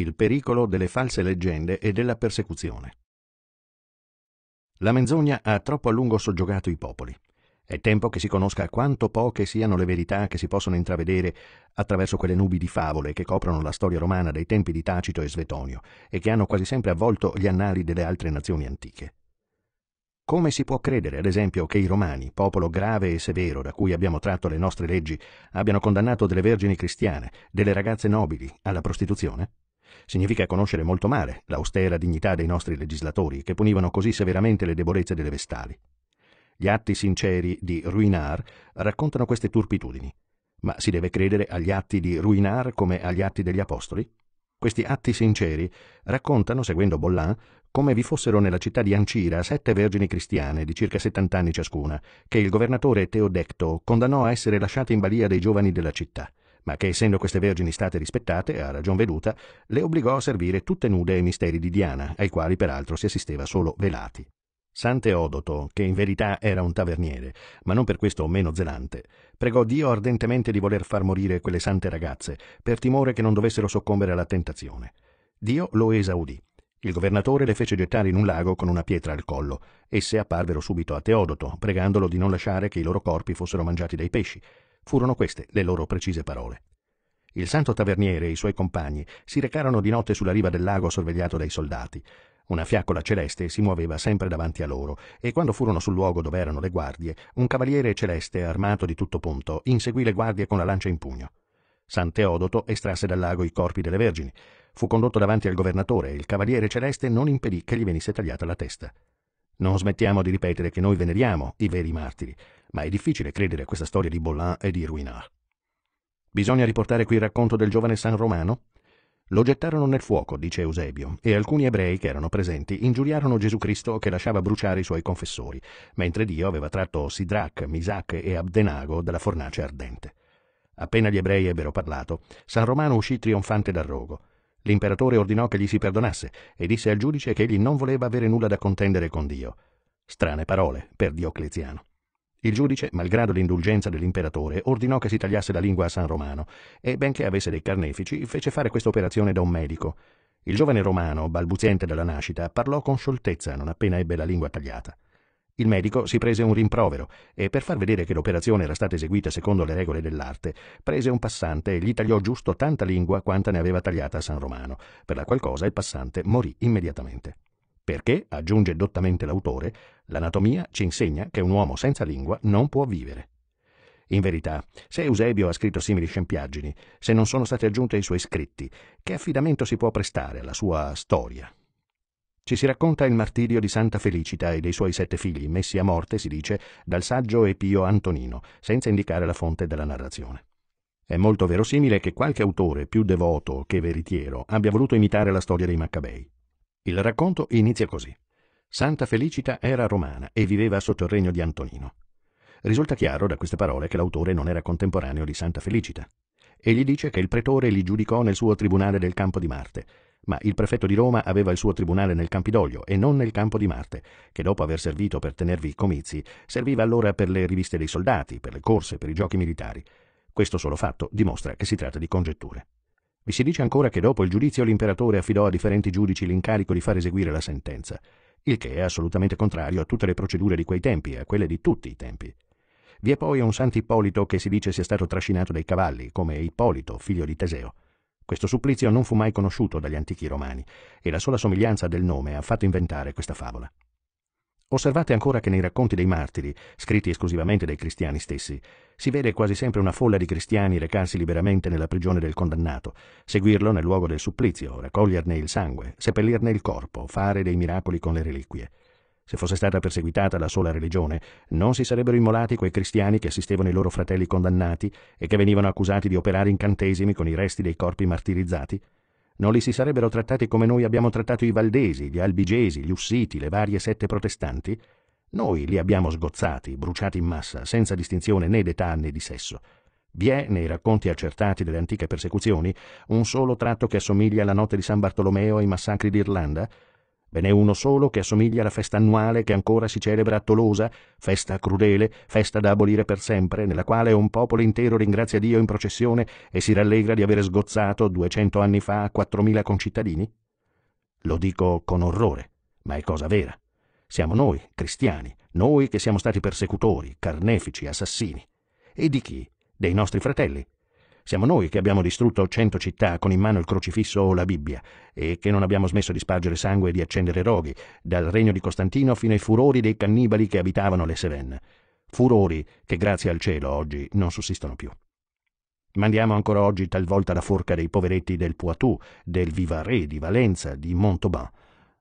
il pericolo delle false leggende e della persecuzione. La menzogna ha troppo a lungo soggiogato i popoli. È tempo che si conosca quanto poche siano le verità che si possono intravedere attraverso quelle nubi di favole che coprono la storia romana dai tempi di Tacito e Svetonio e che hanno quasi sempre avvolto gli annali delle altre nazioni antiche. Come si può credere, ad esempio, che i romani, popolo grave e severo da cui abbiamo tratto le nostre leggi, abbiano condannato delle vergini cristiane, delle ragazze nobili alla prostituzione? Significa conoscere molto male l'austera dignità dei nostri legislatori, che punivano così severamente le debolezze delle vestali. Gli atti sinceri di Ruinard raccontano queste turpitudini. Ma si deve credere agli atti di Ruinard come agli atti degli Apostoli? Questi atti sinceri raccontano, seguendo Bollin, come vi fossero nella città di Ancira sette vergini cristiane di circa 70 anni ciascuna, che il governatore Teodecto condannò a essere lasciate in balia dei giovani della città ma che essendo queste vergini state rispettate, a ragion veduta, le obbligò a servire tutte nude ai misteri di Diana, ai quali peraltro si assisteva solo velati. San Teodoto, che in verità era un taverniere, ma non per questo meno zelante, pregò Dio ardentemente di voler far morire quelle sante ragazze, per timore che non dovessero soccombere alla tentazione. Dio lo esaudì. Il governatore le fece gettare in un lago con una pietra al collo. Esse apparvero subito a Teodoto, pregandolo di non lasciare che i loro corpi fossero mangiati dai pesci, Furono queste le loro precise parole. Il santo taverniere e i suoi compagni si recarono di notte sulla riva del lago sorvegliato dai soldati. Una fiaccola celeste si muoveva sempre davanti a loro e quando furono sul luogo dove erano le guardie, un cavaliere celeste armato di tutto punto inseguì le guardie con la lancia in pugno. San Teodoto estrasse dal lago i corpi delle vergini. Fu condotto davanti al governatore e il cavaliere celeste non impedì che gli venisse tagliata la testa. Non smettiamo di ripetere che noi veneriamo i veri martiri, ma è difficile credere a questa storia di Bollin e di Ruinart. Bisogna riportare qui il racconto del giovane San Romano? Lo gettarono nel fuoco, dice Eusebio, e alcuni ebrei che erano presenti ingiuriarono Gesù Cristo che lasciava bruciare i suoi confessori, mentre Dio aveva tratto Sidrach, Misac e Abdenago dalla fornace ardente. Appena gli ebrei ebbero parlato, San Romano uscì trionfante dal rogo. L'imperatore ordinò che gli si perdonasse e disse al giudice che egli non voleva avere nulla da contendere con Dio. Strane parole per Diocleziano. Il giudice, malgrado l'indulgenza dell'imperatore, ordinò che si tagliasse la lingua a San Romano e, benché avesse dei carnefici, fece fare questa operazione da un medico. Il giovane romano, balbuziente dalla nascita, parlò con scioltezza non appena ebbe la lingua tagliata. Il medico si prese un rimprovero e, per far vedere che l'operazione era stata eseguita secondo le regole dell'arte, prese un passante e gli tagliò giusto tanta lingua quanta ne aveva tagliata a San Romano, per la qual cosa il passante morì immediatamente. Perché, aggiunge dottamente l'autore, L'anatomia ci insegna che un uomo senza lingua non può vivere. In verità, se Eusebio ha scritto simili scempiaggini, se non sono state aggiunte ai suoi scritti, che affidamento si può prestare alla sua storia? Ci si racconta il martirio di Santa Felicita e dei suoi sette figli, messi a morte, si dice, dal saggio e pio Antonino, senza indicare la fonte della narrazione. È molto verosimile che qualche autore più devoto che veritiero abbia voluto imitare la storia dei Maccabei. Il racconto inizia così. Santa Felicita era romana e viveva sotto il regno di Antonino. Risulta chiaro da queste parole che l'autore non era contemporaneo di Santa Felicita. Egli dice che il pretore li giudicò nel suo tribunale del campo di Marte, ma il prefetto di Roma aveva il suo tribunale nel Campidoglio e non nel campo di Marte, che dopo aver servito per tenervi i comizi, serviva allora per le riviste dei soldati, per le corse, per i giochi militari. Questo solo fatto dimostra che si tratta di congetture. Vi si dice ancora che dopo il giudizio l'imperatore affidò a differenti giudici l'incarico di far eseguire la sentenza il che è assolutamente contrario a tutte le procedure di quei tempi e a quelle di tutti i tempi. Vi è poi un Sant'Ippolito che si dice sia stato trascinato dai cavalli, come Ippolito, figlio di Teseo. Questo supplizio non fu mai conosciuto dagli antichi romani, e la sola somiglianza del nome ha fatto inventare questa favola. Osservate ancora che nei racconti dei martiri, scritti esclusivamente dai cristiani stessi, si vede quasi sempre una folla di cristiani recarsi liberamente nella prigione del condannato, seguirlo nel luogo del supplizio, raccoglierne il sangue, seppellirne il corpo, fare dei miracoli con le reliquie. Se fosse stata perseguitata la sola religione, non si sarebbero immolati quei cristiani che assistevano i loro fratelli condannati e che venivano accusati di operare incantesimi con i resti dei corpi martirizzati? non li si sarebbero trattati come noi abbiamo trattato i valdesi, gli albigesi, gli ussiti, le varie sette protestanti, noi li abbiamo sgozzati, bruciati in massa, senza distinzione né d'età né di sesso. Vi è, nei racconti accertati delle antiche persecuzioni, un solo tratto che assomiglia alla notte di San Bartolomeo ai massacri d'Irlanda, Ve n'è uno solo che assomiglia alla festa annuale che ancora si celebra a Tolosa, festa crudele, festa da abolire per sempre, nella quale un popolo intero ringrazia Dio in processione e si rallegra di avere sgozzato, duecento anni fa, quattromila concittadini? Lo dico con orrore, ma è cosa vera. Siamo noi, cristiani, noi che siamo stati persecutori, carnefici, assassini. E di chi? Dei nostri fratelli, siamo noi che abbiamo distrutto cento città con in mano il crocifisso o la Bibbia e che non abbiamo smesso di spargere sangue e di accendere roghi, dal regno di Costantino fino ai furori dei cannibali che abitavano le Sevenne. Furori che grazie al cielo oggi non sussistono più. Mandiamo ancora oggi talvolta la forca dei poveretti del Poitou, del Vivarais, di Valenza, di Montauban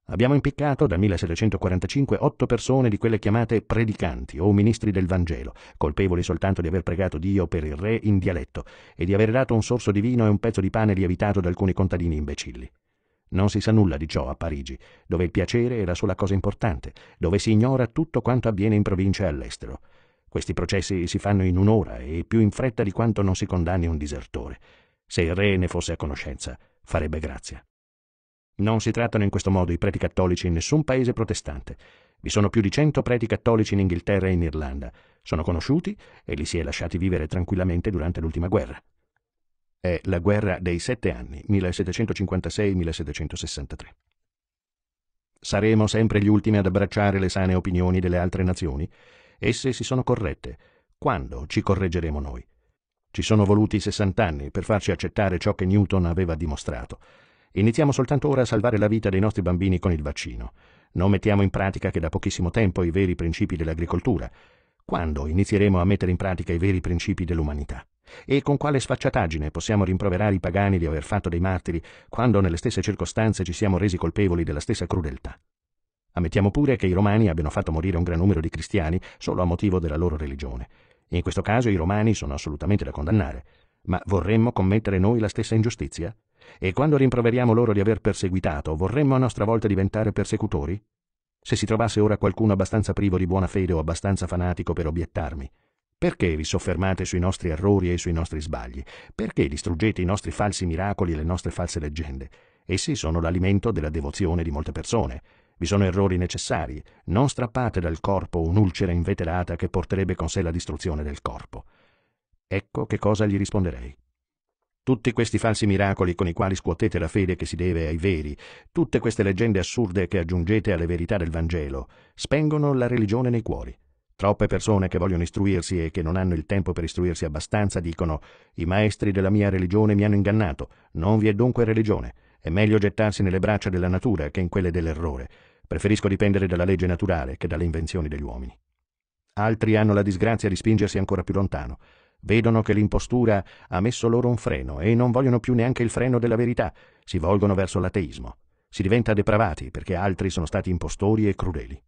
Abbiamo impiccato dal 1745 otto persone di quelle chiamate predicanti o ministri del Vangelo, colpevoli soltanto di aver pregato Dio per il re in dialetto e di aver dato un sorso di vino e un pezzo di pane lievitato da alcuni contadini imbecilli. Non si sa nulla di ciò a Parigi, dove il piacere è la sola cosa importante, dove si ignora tutto quanto avviene in provincia e all'estero. Questi processi si fanno in un'ora e più in fretta di quanto non si condanni un disertore. Se il re ne fosse a conoscenza, farebbe grazia. Non si trattano in questo modo i preti cattolici in nessun paese protestante. Vi sono più di cento preti cattolici in Inghilterra e in Irlanda. Sono conosciuti e li si è lasciati vivere tranquillamente durante l'ultima guerra. È la guerra dei sette anni, 1756-1763. Saremo sempre gli ultimi ad abbracciare le sane opinioni delle altre nazioni. Esse si sono corrette. Quando ci correggeremo noi? Ci sono voluti 60 anni per farci accettare ciò che Newton aveva dimostrato. Iniziamo soltanto ora a salvare la vita dei nostri bambini con il vaccino. Non mettiamo in pratica che da pochissimo tempo i veri principi dell'agricoltura. Quando inizieremo a mettere in pratica i veri principi dell'umanità? E con quale sfacciataggine possiamo rimproverare i pagani di aver fatto dei martiri quando nelle stesse circostanze ci siamo resi colpevoli della stessa crudeltà? Ammettiamo pure che i romani abbiano fatto morire un gran numero di cristiani solo a motivo della loro religione. In questo caso i romani sono assolutamente da condannare. Ma vorremmo commettere noi la stessa ingiustizia? E quando rimproveriamo loro di aver perseguitato, vorremmo a nostra volta diventare persecutori? Se si trovasse ora qualcuno abbastanza privo di buona fede o abbastanza fanatico per obiettarmi, perché vi soffermate sui nostri errori e sui nostri sbagli? Perché distruggete i nostri falsi miracoli e le nostre false leggende? Essi sono l'alimento della devozione di molte persone. Vi sono errori necessari. Non strappate dal corpo un'ulcera inveterata che porterebbe con sé la distruzione del corpo. Ecco che cosa gli risponderei. Tutti questi falsi miracoli con i quali scuotete la fede che si deve ai veri, tutte queste leggende assurde che aggiungete alle verità del Vangelo, spengono la religione nei cuori. Troppe persone che vogliono istruirsi e che non hanno il tempo per istruirsi abbastanza dicono «I maestri della mia religione mi hanno ingannato, non vi è dunque religione, è meglio gettarsi nelle braccia della natura che in quelle dell'errore, preferisco dipendere dalla legge naturale che dalle invenzioni degli uomini». Altri hanno la disgrazia di spingersi ancora più lontano Vedono che l'impostura ha messo loro un freno e non vogliono più neanche il freno della verità, si volgono verso l'ateismo. Si diventa depravati perché altri sono stati impostori e crudeli.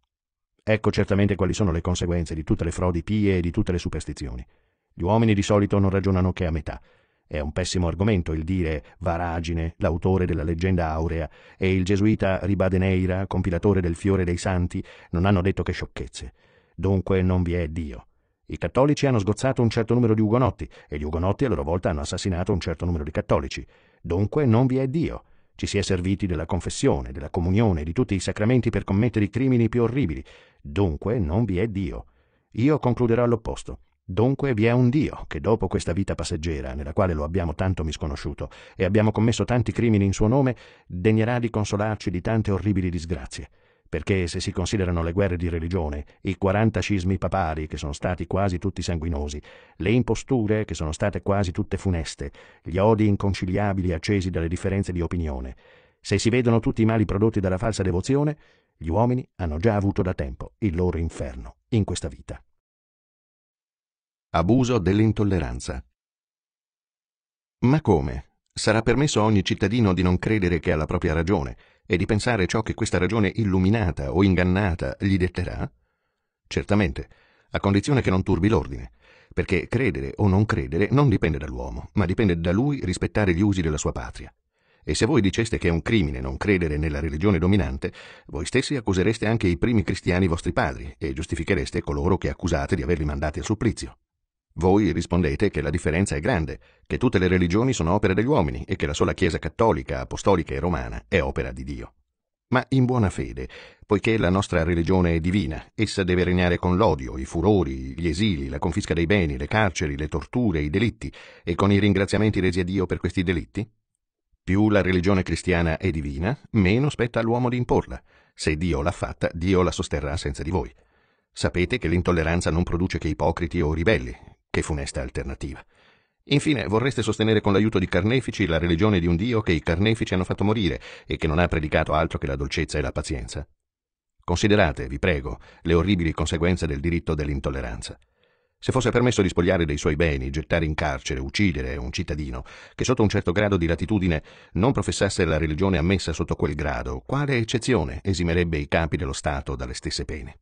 Ecco certamente quali sono le conseguenze di tutte le frodi pie e di tutte le superstizioni. Gli uomini di solito non ragionano che a metà. È un pessimo argomento il dire Varagine, l'autore della leggenda aurea, e il gesuita Ribadeneira, compilatore del Fiore dei Santi, non hanno detto che sciocchezze. Dunque non vi è Dio. I cattolici hanno sgozzato un certo numero di ugonotti e gli ugonotti a loro volta hanno assassinato un certo numero di cattolici. Dunque non vi è Dio. Ci si è serviti della confessione, della comunione, di tutti i sacramenti per commettere i crimini più orribili. Dunque non vi è Dio. Io concluderò all'opposto. Dunque vi è un Dio che dopo questa vita passeggera, nella quale lo abbiamo tanto misconosciuto e abbiamo commesso tanti crimini in suo nome, degnerà di consolarci di tante orribili disgrazie perché se si considerano le guerre di religione, i 40 scismi papali che sono stati quasi tutti sanguinosi, le imposture che sono state quasi tutte funeste, gli odi inconciliabili accesi dalle differenze di opinione, se si vedono tutti i mali prodotti dalla falsa devozione, gli uomini hanno già avuto da tempo il loro inferno in questa vita. Abuso dell'intolleranza. Ma come? Sarà permesso a ogni cittadino di non credere che ha la propria ragione, e di pensare ciò che questa ragione illuminata o ingannata gli detterà? Certamente, a condizione che non turbi l'ordine, perché credere o non credere non dipende dall'uomo, ma dipende da lui rispettare gli usi della sua patria. E se voi diceste che è un crimine non credere nella religione dominante, voi stessi accusereste anche i primi cristiani vostri padri e giustifichereste coloro che accusate di averli mandati al supplizio. Voi rispondete che la differenza è grande, che tutte le religioni sono opere degli uomini e che la sola Chiesa cattolica, apostolica e romana è opera di Dio. Ma in buona fede, poiché la nostra religione è divina, essa deve regnare con l'odio, i furori, gli esili, la confisca dei beni, le carceri, le torture, i delitti, e con i ringraziamenti resi a Dio per questi delitti? Più la religione cristiana è divina, meno spetta all'uomo di imporla. Se Dio l'ha fatta, Dio la sosterrà senza di voi. Sapete che l'intolleranza non produce che ipocriti o ribelli, che funesta alternativa. Infine, vorreste sostenere con l'aiuto di carnefici la religione di un Dio che i carnefici hanno fatto morire e che non ha predicato altro che la dolcezza e la pazienza? Considerate, vi prego, le orribili conseguenze del diritto dell'intolleranza. Se fosse permesso di spogliare dei suoi beni, gettare in carcere, uccidere un cittadino che sotto un certo grado di latitudine non professasse la religione ammessa sotto quel grado, quale eccezione esimerebbe i capi dello Stato dalle stesse pene?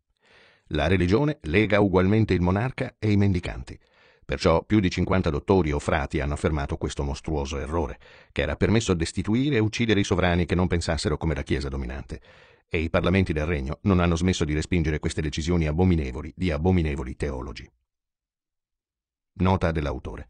La religione lega ugualmente il monarca e i mendicanti. Perciò più di 50 dottori o frati hanno affermato questo mostruoso errore, che era permesso destituire e uccidere i sovrani che non pensassero come la Chiesa dominante. E i parlamenti del regno non hanno smesso di respingere queste decisioni abominevoli di abominevoli teologi. Nota dell'autore.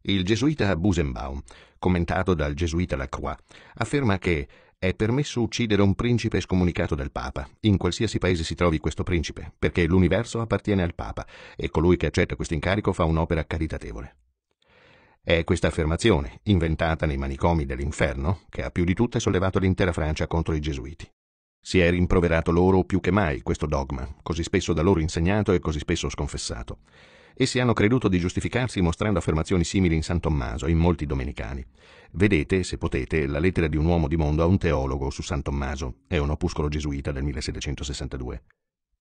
Il gesuita Busenbaum, commentato dal gesuita Lacroix, afferma che è permesso uccidere un principe scomunicato dal Papa, in qualsiasi paese si trovi questo principe, perché l'universo appartiene al Papa e colui che accetta questo incarico fa un'opera caritatevole. È questa affermazione, inventata nei manicomi dell'inferno, che ha più di tutte sollevato l'intera Francia contro i gesuiti. Si è rimproverato loro più che mai questo dogma, così spesso da loro insegnato e così spesso sconfessato. Essi hanno creduto di giustificarsi mostrando affermazioni simili in San Tommaso in molti domenicani. Vedete, se potete, la lettera di un uomo di mondo a un teologo su San Tommaso. È un opuscolo gesuita del 1762.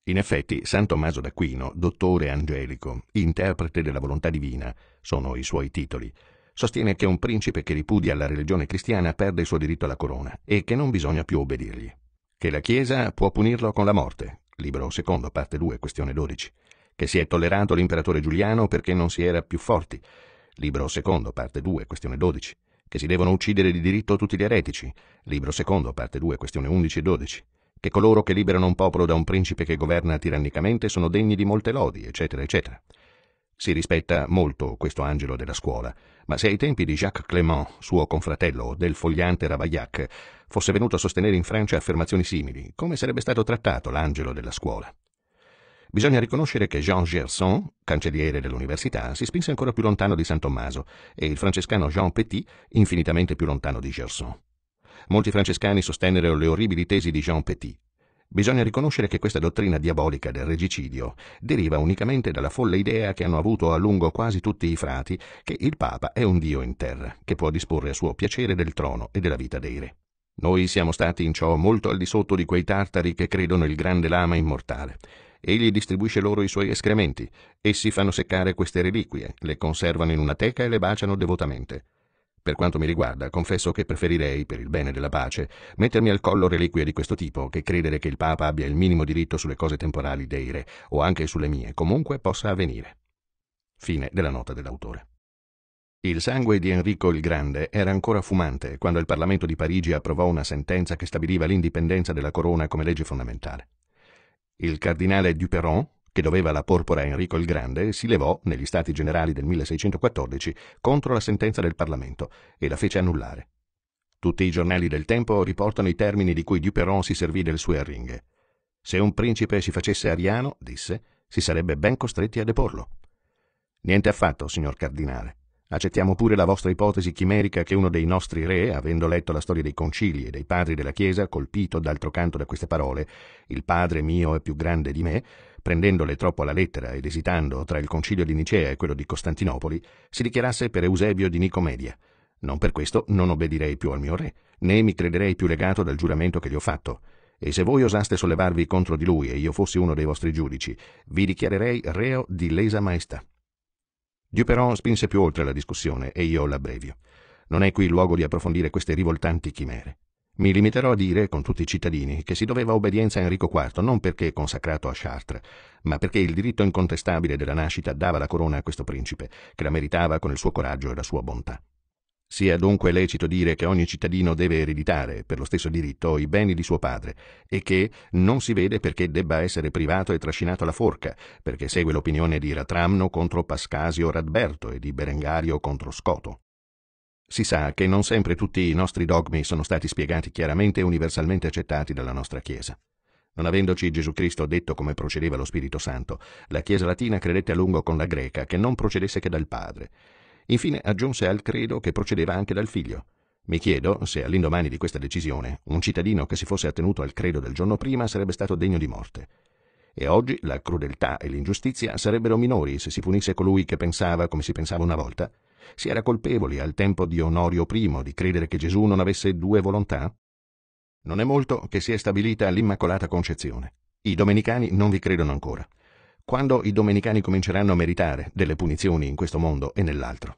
In effetti, San Tommaso d'Aquino, dottore angelico, interprete della volontà divina, sono i suoi titoli, sostiene che un principe che ripudia la religione cristiana perde il suo diritto alla corona e che non bisogna più obbedirgli. Che la Chiesa può punirlo con la morte. Libro secondo, parte 2, questione 12 che si è tollerato l'imperatore Giuliano perché non si era più forti. Libro secondo, parte 2, questione 12. Che si devono uccidere di diritto tutti gli eretici. Libro secondo, parte 2, questione 11 e 12. Che coloro che liberano un popolo da un principe che governa tirannicamente sono degni di molte lodi, eccetera, eccetera. Si rispetta molto questo angelo della scuola, ma se ai tempi di Jacques Clément, suo confratello, del fogliante Ravaillac, fosse venuto a sostenere in Francia affermazioni simili, come sarebbe stato trattato l'angelo della scuola? Bisogna riconoscere che Jean Gerson, cancelliere dell'università, si spinse ancora più lontano di San Tommaso e il francescano Jean Petit infinitamente più lontano di Gerson. Molti francescani sostennero le orribili tesi di Jean Petit. Bisogna riconoscere che questa dottrina diabolica del regicidio deriva unicamente dalla folle idea che hanno avuto a lungo quasi tutti i frati che il Papa è un Dio in terra, che può disporre a suo piacere del trono e della vita dei re. Noi siamo stati in ciò molto al di sotto di quei tartari che credono il grande lama immortale. Egli distribuisce loro i suoi escrementi, essi fanno seccare queste reliquie, le conservano in una teca e le baciano devotamente. Per quanto mi riguarda, confesso che preferirei, per il bene della pace, mettermi al collo reliquie di questo tipo che credere che il Papa abbia il minimo diritto sulle cose temporali dei re, o anche sulle mie, comunque possa avvenire. Fine della nota dell'autore. Il sangue di Enrico il Grande era ancora fumante quando il Parlamento di Parigi approvò una sentenza che stabiliva l'indipendenza della corona come legge fondamentale. Il cardinale Duperon, che doveva la porpora a Enrico il Grande, si levò negli Stati Generali del 1614 contro la sentenza del Parlamento e la fece annullare. Tutti i giornali del tempo riportano i termini di cui Duperon si servì delle sue arringhe. Se un principe si facesse ariano, disse, si sarebbe ben costretti a deporlo. Niente affatto, signor cardinale. Accettiamo pure la vostra ipotesi chimerica che uno dei nostri re, avendo letto la storia dei concili e dei padri della Chiesa, colpito d'altro canto da queste parole, il padre mio è più grande di me, prendendole troppo alla lettera ed esitando tra il concilio di Nicea e quello di Costantinopoli, si dichiarasse per Eusebio di Nicomedia. Non per questo non obbedirei più al mio re, né mi crederei più legato dal giuramento che gli ho fatto. E se voi osaste sollevarvi contro di lui e io fossi uno dei vostri giudici, vi dichiarerei reo di lesa maestà. Duperon spinse più oltre la discussione e io l'abbrevio. Non è qui il luogo di approfondire queste rivoltanti chimere. Mi limiterò a dire, con tutti i cittadini, che si doveva obbedienza a Enrico IV non perché consacrato a Chartres, ma perché il diritto incontestabile della nascita dava la corona a questo principe, che la meritava con il suo coraggio e la sua bontà. Si è dunque lecito dire che ogni cittadino deve ereditare, per lo stesso diritto, i beni di suo padre e che non si vede perché debba essere privato e trascinato alla forca, perché segue l'opinione di Ratramno contro Pascasio Radberto e di Berengario contro Scoto. Si sa che non sempre tutti i nostri dogmi sono stati spiegati chiaramente e universalmente accettati dalla nostra Chiesa. Non avendoci Gesù Cristo detto come procedeva lo Spirito Santo, la Chiesa latina credette a lungo con la greca che non procedesse che dal Padre Infine aggiunse al credo che procedeva anche dal figlio. Mi chiedo se all'indomani di questa decisione un cittadino che si fosse attenuto al credo del giorno prima sarebbe stato degno di morte. E oggi la crudeltà e l'ingiustizia sarebbero minori se si punisse colui che pensava come si pensava una volta. Si era colpevoli al tempo di Onorio I di credere che Gesù non avesse due volontà? Non è molto che si è stabilita l'Immacolata Concezione. I domenicani non vi credono ancora quando i domenicani cominceranno a meritare delle punizioni in questo mondo e nell'altro.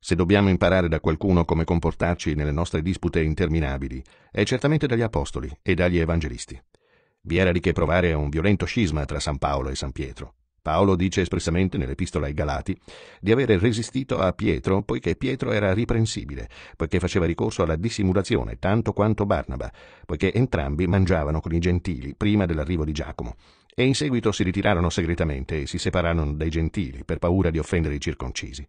Se dobbiamo imparare da qualcuno come comportarci nelle nostre dispute interminabili, è certamente dagli apostoli e dagli evangelisti. Vi era di che provare un violento scisma tra San Paolo e San Pietro. Paolo dice espressamente nell'epistola ai Galati di avere resistito a Pietro poiché Pietro era riprensibile, poiché faceva ricorso alla dissimulazione tanto quanto Barnaba, poiché entrambi mangiavano con i gentili prima dell'arrivo di Giacomo e in seguito si ritirarono segretamente e si separarono dai gentili per paura di offendere i circoncisi.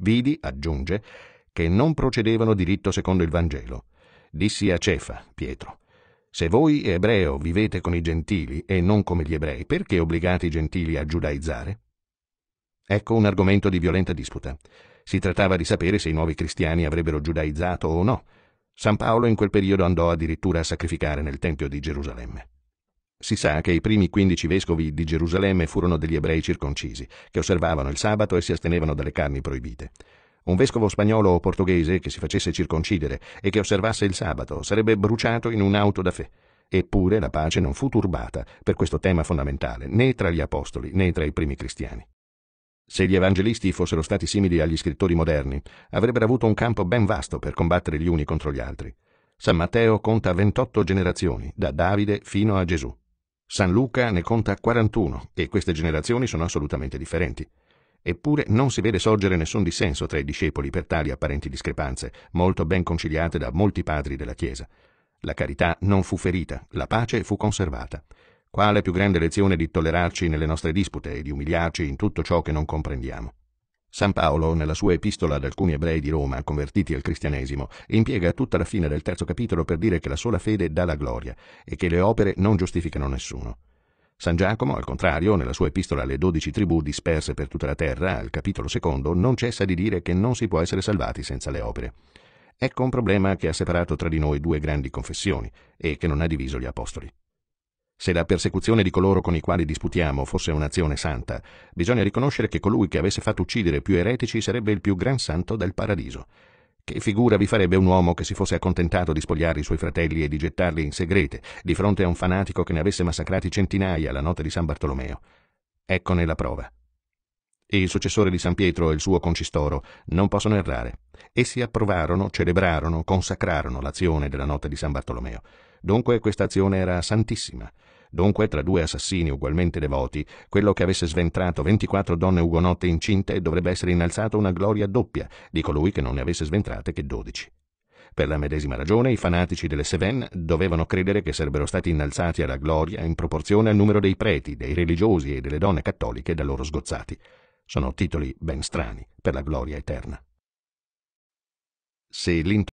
Vidi, aggiunge, che non procedevano diritto secondo il Vangelo. Dissi a Cefa, Pietro, se voi ebreo vivete con i gentili e non come gli ebrei, perché obbligate i gentili a giudaizzare? Ecco un argomento di violenta disputa. Si trattava di sapere se i nuovi cristiani avrebbero giudaizzato o no. San Paolo in quel periodo andò addirittura a sacrificare nel Tempio di Gerusalemme. Si sa che i primi quindici vescovi di Gerusalemme furono degli ebrei circoncisi, che osservavano il sabato e si astenevano dalle carni proibite. Un vescovo spagnolo o portoghese che si facesse circoncidere e che osservasse il sabato sarebbe bruciato in un'auto da fe. Eppure la pace non fu turbata per questo tema fondamentale, né tra gli apostoli né tra i primi cristiani. Se gli evangelisti fossero stati simili agli scrittori moderni, avrebbero avuto un campo ben vasto per combattere gli uni contro gli altri. San Matteo conta 28 generazioni, da Davide fino a Gesù. San Luca ne conta 41 e queste generazioni sono assolutamente differenti. Eppure non si vede sorgere nessun dissenso tra i discepoli per tali apparenti discrepanze, molto ben conciliate da molti padri della Chiesa. La carità non fu ferita, la pace fu conservata. Quale più grande lezione di tollerarci nelle nostre dispute e di umiliarci in tutto ciò che non comprendiamo. San Paolo, nella sua epistola ad alcuni ebrei di Roma convertiti al cristianesimo, impiega tutta la fine del terzo capitolo per dire che la sola fede dà la gloria e che le opere non giustificano nessuno. San Giacomo, al contrario, nella sua epistola alle dodici tribù disperse per tutta la terra, al capitolo secondo, non cessa di dire che non si può essere salvati senza le opere. Ecco un problema che ha separato tra di noi due grandi confessioni e che non ha diviso gli apostoli. Se la persecuzione di coloro con i quali disputiamo fosse un'azione santa, bisogna riconoscere che colui che avesse fatto uccidere più eretici sarebbe il più gran santo del paradiso. Che figura vi farebbe un uomo che si fosse accontentato di spogliare i suoi fratelli e di gettarli in segrete, di fronte a un fanatico che ne avesse massacrati centinaia la notte di San Bartolomeo? Eccone la prova. Il successore di San Pietro e il suo concistoro non possono errare. Essi approvarono, celebrarono, consacrarono l'azione della notte di San Bartolomeo. Dunque questa azione era santissima. Dunque, tra due assassini ugualmente devoti, quello che avesse sventrato 24 donne ugonotte incinte dovrebbe essere innalzato una gloria doppia di colui che non ne avesse sventrate che 12. Per la medesima ragione i fanatici delle Seven dovevano credere che sarebbero stati innalzati alla gloria in proporzione al numero dei preti, dei religiosi e delle donne cattoliche da loro sgozzati. Sono titoli ben strani per la gloria eterna. Se l'intuizione